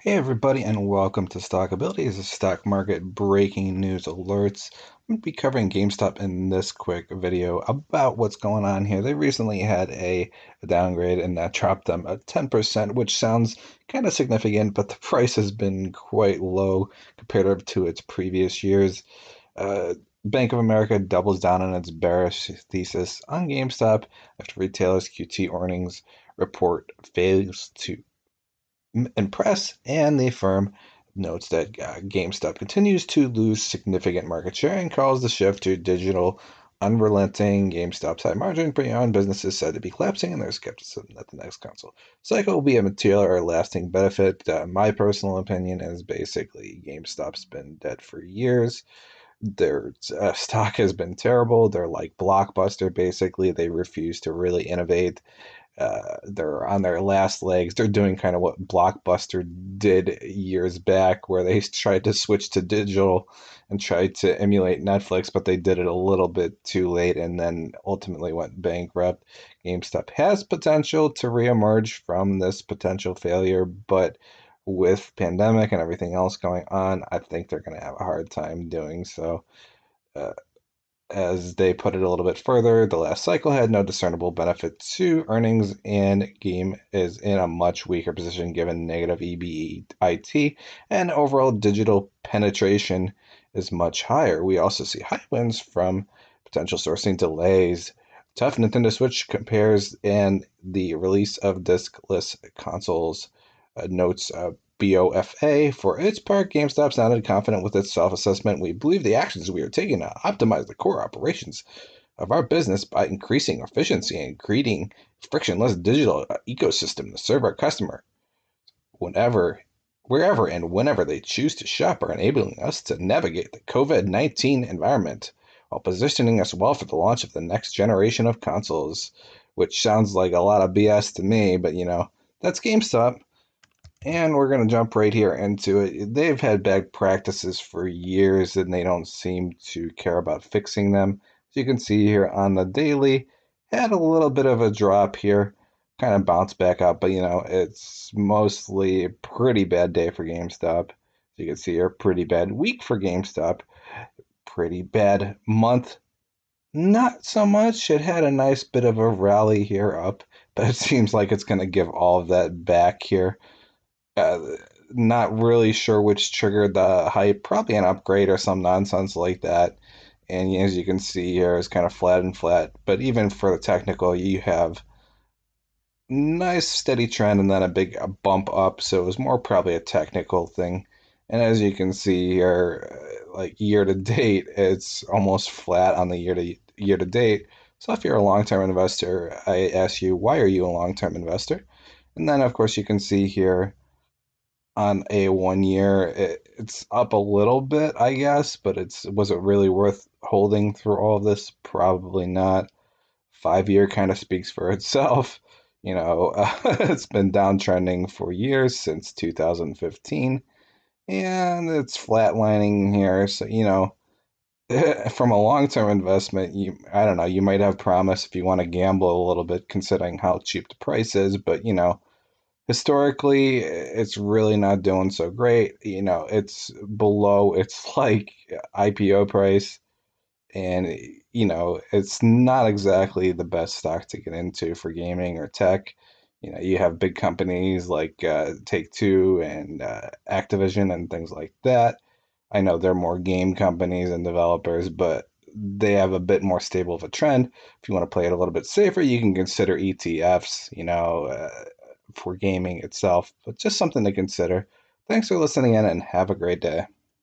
Hey everybody and welcome to Stockability. This a stock market breaking news alerts. I'm going to be covering GameStop in this quick video about what's going on here. They recently had a downgrade and that uh, dropped them a 10%, which sounds kind of significant, but the price has been quite low compared to its previous years. Uh, Bank of America doubles down on its bearish thesis on GameStop after retailers' QT earnings report fails to and press, and the firm notes that uh, GameStop continues to lose significant market share and calls the shift to digital unrelenting. GameStop's high margin pre-owned business is said to be collapsing, and there's skepticism that the next console cycle will be a material or lasting benefit. Uh, my personal opinion is basically GameStop's been dead for years. Their uh, stock has been terrible. They're like Blockbuster, basically. They refuse to really innovate. Uh, they're on their last legs. They're doing kind of what Blockbuster did years back, where they tried to switch to digital and tried to emulate Netflix, but they did it a little bit too late and then ultimately went bankrupt. GameStop has potential to reemerge from this potential failure, but with pandemic and everything else going on, I think they're going to have a hard time doing so. Uh, as they put it a little bit further, the last cycle had no discernible benefit to earnings, and Game is in a much weaker position given negative EBIT, and overall digital penetration is much higher. We also see high wins from potential sourcing delays. Tough Nintendo Switch compares and the release of discless consoles uh, notes uh, BOFA. For its part, GameStop sounded confident with its self assessment. We believe the actions we are taking to optimize the core operations of our business by increasing efficiency and creating frictionless digital ecosystem to serve our customer whenever wherever and whenever they choose to shop are enabling us to navigate the COVID-19 environment while positioning us well for the launch of the next generation of consoles, which sounds like a lot of BS to me, but you know, that's GameStop. And we're going to jump right here into it. They've had bad practices for years and they don't seem to care about fixing them. As you can see here on the daily, had a little bit of a drop here, kind of bounced back up, but you know, it's mostly a pretty bad day for GameStop. As you can see here, pretty bad week for GameStop, pretty bad month. Not so much. It had a nice bit of a rally here up, but it seems like it's going to give all of that back here not really sure which triggered the hype, probably an upgrade or some nonsense like that. And as you can see here, it's kind of flat and flat. But even for the technical, you have nice steady trend and then a big uh, bump up. So it was more probably a technical thing. And as you can see here, uh, like year to date, it's almost flat on the year to year to date. So if you're a long-term investor, I ask you, why are you a long-term investor? And then of course you can see here on a one year. It, it's up a little bit, I guess, but it's was it really worth holding through all this? Probably not. Five year kind of speaks for itself. You know, uh, it's been downtrending for years since 2015, and it's flatlining here. So you know, from a long term investment, you I don't know, you might have promise if you want to gamble a little bit, considering how cheap the price is. But you know, historically it's really not doing so great you know it's below its like ipo price and you know it's not exactly the best stock to get into for gaming or tech you know you have big companies like uh, take two and uh, activision and things like that i know they're more game companies and developers but they have a bit more stable of a trend if you want to play it a little bit safer you can consider etfs you know uh, for gaming itself, but just something to consider. Thanks for listening in and have a great day.